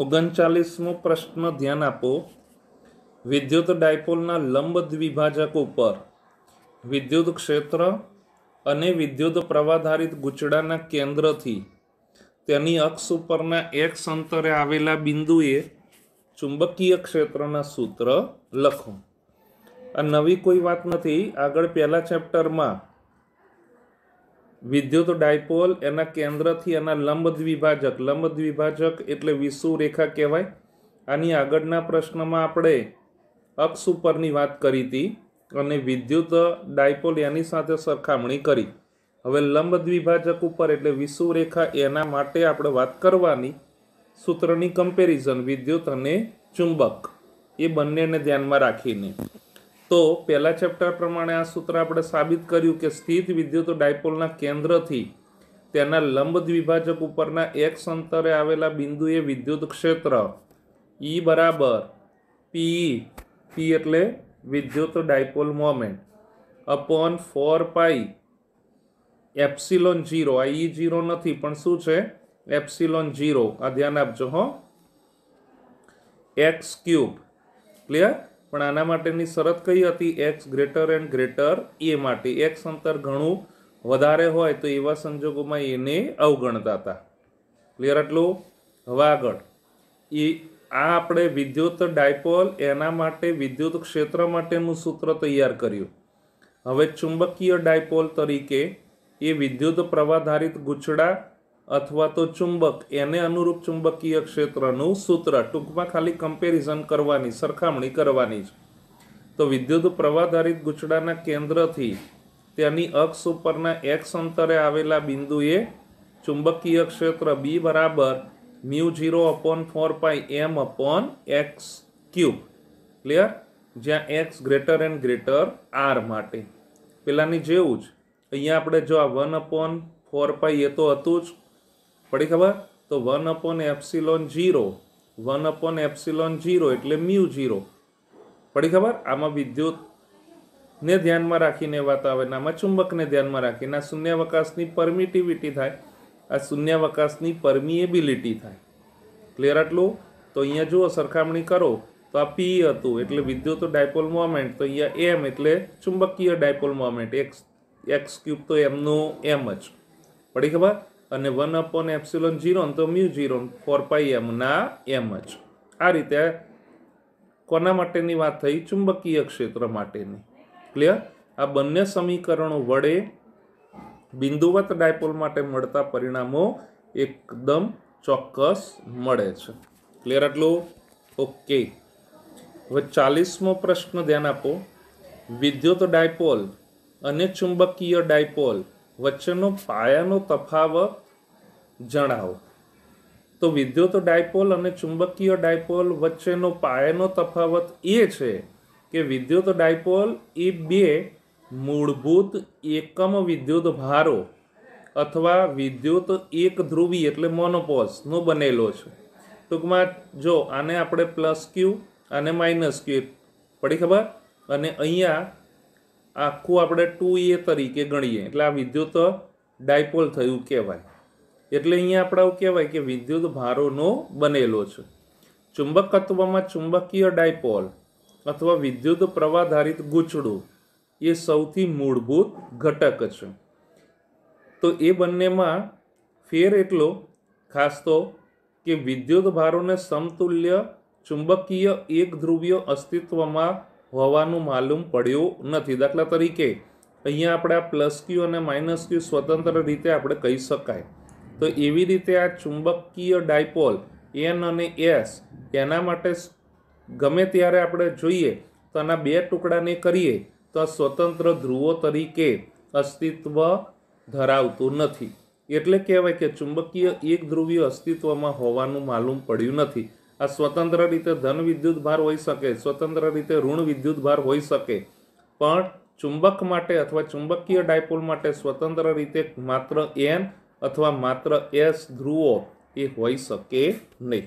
ઓગણચાલીસમો પ્રશ્ન ધ્યાન આપો વિદ્યુત ડાયપોલના લંબ દ્વિભાજક ઉપર વિદ્યુત ક્ષેત્ર અને વિદ્યુત પ્રવાધારિત ગૂંચડાના કેન્દ્રથી તેની અક્ષ ઉપરના એક અંતરે આવેલા બિંદુએ ચુંબકીય ક્ષેત્રના સૂત્ર લખો આ નવી કોઈ વાત નથી આગળ પહેલા ચેપ્ટરમાં વિદ્યુત ડાયપોલ એના કેન્દ્રથી એના લંબ દ્વિભાજક લંબ દ્વિભાજક એટલે વિષુવ રેખા કહેવાય આની આગળના પ્રશ્નમાં આપણે અક્ષ ઉપરની વાત કરી હતી અને વિદ્યુત ડાયપોલ એની સાથે સરખામણી કરી હવે લંબ દ્વિભાજક ઉપર એટલે વિષુવ રેખા એના માટે આપણે વાત કરવાની સૂત્રની કમ્પેરિઝન વિદ્યુત અને ચુંબક એ બંનેને ધ્યાનમાં રાખીને તો પહેલા ચેપ્ટર પ્રમાણે આ સૂત્ર આપણે સાબિત કર્યું કે સ્થિત વિદ્યુત ડાયપોલના કેન્દ્રથી તેના લંબ દ્વિભાજક ઉપરના એક અંતરે આવેલા બિંદુએ વિદ્યુત ક્ષેત્ર ઈ e બરાબર પીઈ પી e, એટલે વિદ્યુત dipole moment upon four pi epsilon zero આ ઈ e જીરો નથી પણ શું છે એપ્સિલોન જીરો આ ધ્યાન આપજો હો એક્સ ક્યુબ ક્લિયર પણ આના માટેની શરત કઈ હતી x greater and greater A માટે એક્સ અંતર ઘણું વધારે હોય તો એવા સંજોગોમાં એને અવગણતા હતા ક્લિયર આટલું હવે આગળ એ આ આપણે વિદ્યુત ડાયપોલ એના માટે વિદ્યુત ક્ષેત્ર માટેનું સૂત્ર તૈયાર કર્યું હવે ચુંબકીય ડાયપોલ તરીકે એ વિદ્યુત પ્રવાહ ધારિત ગુચડા અથવા તો ચુંબક એને અનુરૂપ ચુંબકીય ક્ષેત્રનું સૂત્ર ટૂંકમાં ખાલી કમ્પેરિઝન કરવાની સરખામણી કરવાની છે તો વિદ્યુત પ્રવાહધારિત ગુચડાના કેન્દ્રથી તેની અક્ષ ઉપરના એક્સ અંતરે આવેલા બિંદુએ ચુંબકીય ક્ષેત્ર બી બરાબર mu zero upon four pi M upon x cube clear જ્યાં x greater and greater R માટે પેલાની જેવું જ અહીંયા આપણે જો આ વન અપોન ફોર પાઈ એ તો હતું જ પડી ખબર તો one upon epsilon zero one upon epsilon zero એટલે મ્યુ જીરો પડી ખબર આમાં વિદ્યુત ને ધ્યાનમાં રાખીને વાત આવે ને આમાં ચુંબકને ધ્યાનમાં રાખીને આ શૂન્યાવકાશની પરમિટિવિટી થાય આ શૂન્યાવકાશની પરમિએબિલિટી થાય ક્લિયર આટલું તો અહીંયા જુઓ સરખામણી કરો તો આ પી હતું એટલે વિદ્યુત ડાયપોલ મોમેન્ટ તો અહીંયા એમ એટલે ચુંબકીય dipole moment x x cube તો એમનું એમ જ પડી ખબર અને વન અપોન એપ્સિલોન જીરો તો મ્યુ જીરો ફોર પાઈ એમના એમ જ આ રીતે કોના માટેની વાત થઈ ચુંબકીય ક્ષેત્ર માટેની ક્લિયર આ બંને સમીકરણો વડે બિંદુવત ડાયપોલ માટે મળતા પરિણામો એકદમ ચોક્કસ મળે છે ક્લિયર આટલું ઓકે હવે ચાલીસમો પ્રશ્ન ધ્યાન આપો વિદ્યુત ડાયપોલ અને ચુંબકીય ડાયપોલ વચ્ચેનો પાયાનો તફાવત જણાવો તો વિદ્યુત ડાયપોલ અને ચુંબકીય ડાયપોલ વચ્ચેનો પાયાનો તફાવત એ છે કે વિદ્યુત ડાયપોલ એ બે મૂળભૂત એકમ વિદ્યુત ભારો અથવા વિદ્યુત એક ધ્રુવી એટલે મોનોપોલ્સનો બનેલો છે ટૂંકમાં જો આને આપણે પ્લસ ક્યુ અને માઇનસ ક્યુ પડી ખબર અને અહીંયા આખું આપણે ટુ એ e તરીકે ગણીએ એટલે આ વિદ્યુત ડાયપોલ થયું કહેવાય એટલે અહીંયા આપણે એવું કહેવાય કે વિદ્યુત ભારોનો બનેલો છે ચુંબકત્વમાં ચુંબકીય ડાયપોલ અથવા વિદ્યુત પ્રવાધારિત ગૂંચડું એ સૌથી મૂળભૂત ઘટક છે તો એ બંનેમાં ફેર એટલો ખાસ તો કે વિદ્યુત ભારોને સમતુલ્ય ચુંબકીય એક ધ્રુવીય અસ્તિત્વમાં હોવાનું માલુમ પડ્યું નથી દાખલા તરીકે અહીંયા આપણે આ પ્લસ ક્યુ અને માઇનસ ક્યુ સ્વતંત્ર રીતે આપણે કહી શકાય તો એવી રીતે આ ચુંબકીય ડાયપોલ એન અને એસ એના માટે ગમે ત્યારે આપણે જોઈએ તો આના બે ટુકડાને કરીએ તો આ સ્વતંત્ર ધ્રુવો તરીકે અસ્તિત્વ ધરાવતું નથી એટલે કહેવાય કે ચુંબકીય એક ધ્રુવીય અસ્તિત્વમાં હોવાનું માલુમ પડ્યું નથી આ સ્વતંત્ર રીતે ધન વિદ્યુત ભાર હોઈ શકે સ્વતંત્ર રીતે ઋણ વિદ્યુત ભાર હોઈ શકે પણ ચુંબક માટે અથવા ચુંબકીય ડાયપોલ માટે સ્વતંત્ર રીતે માત્ર એન અથવા માત્ર એસ ધ્રુવો એ હોઈ શકે નહીં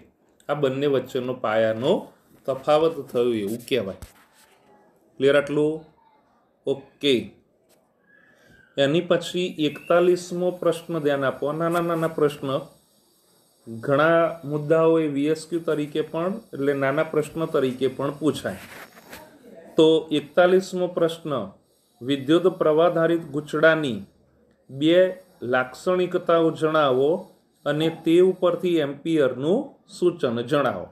આ બંને વચ્ચેનો પાયાનો તફાવત થયો એવું કહેવાય ક્લિયર આટલું ઓકે એની પછી એકતાલીસમો પ્રશ્ન ધ્યાન આપો નાના નાના પ્રશ્ન ઘણા મુદ્દાઓ એ વીએસક્યુ તરીકે પણ એટલે નાના પ્રશ્ન તરીકે પણ પૂછાય તો એકતાલીસમો પ્રશ્ન વિદ્યુત પ્રવાધારિત ગુચડાની બે લાક્ષણિકતાઓ જણાવો અને તે ઉપરથી એમ્પિયરનું સૂચન જણાવો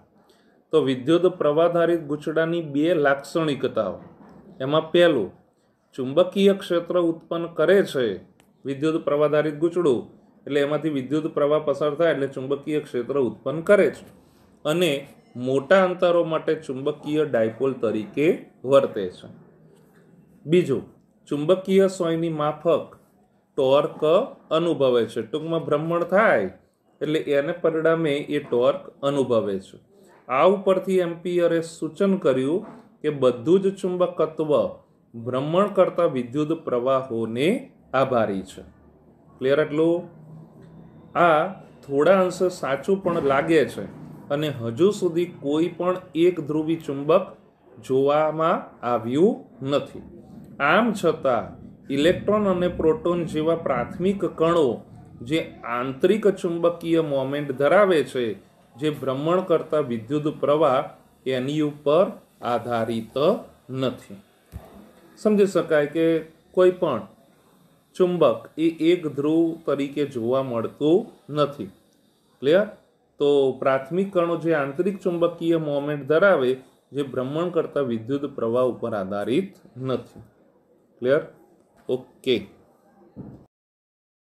તો વિદ્યુત પ્રવાધારિત ગુચડાની બે લાક્ષણિકતાઓ એમાં પહેલું ચુંબકીય ક્ષેત્ર ઉત્પન્ન કરે છે વિદ્યુત પ્રવાધારિત ગુચડું એટલે એમાંથી વિદ્યુત પ્રવાહ પસાર થાય એટલે ચુંબકીય ક્ષેત્ર ઉત્પન્ન કરે છે અને મોટા અંતરો માટે ચુંબકીય ડાયપોલ તરીકે વર્તે છે બીજું ચુંબકીય સોયની માફક ટોર્ક અનુભવે છે ટૂંકમાં ભ્રમણ થાય એટલે એને પરિણામે એ ટોર્ક અનુભવે છે આ ઉપરથી એમ્પિયરે સૂચન કર્યું કે બધું જ ચુંબકત્વ ભ્રમણ કરતા વિદ્યુત પ્રવાહોને આભારી છે ક્લિયર એટલું આ થોડા અંશે સાચું પણ લાગે છે અને હજુ સુધી કોઈ પણ એક ધ્રુવી ચુંબક જોવામાં આવ્યું નથી આમ છતાં ઇલેક્ટ્રોન અને પ્રોટોન જેવા પ્રાથમિક કણો જે આંતરિક ચુંબકીય મોમેન્ટ ધરાવે છે જે ભ્રમણ કરતા વિદ્યુત પ્રવાહ એની ઉપર આધારિત નથી સમજી શકાય કે કોઈ પણ ચુંબક એ એક ધ્રુવ તરીકે જોવા મળતું નથી ક્લિયર તો પ્રાથમિક કણો જે આંતરિક ચુંબકીય મોમેન્ટ ધરાવે જે ભ્રમણ કરતા વિદ્યુત પ્રવાહ ઉપર આધારિત નથી ક્લિયર ઓકે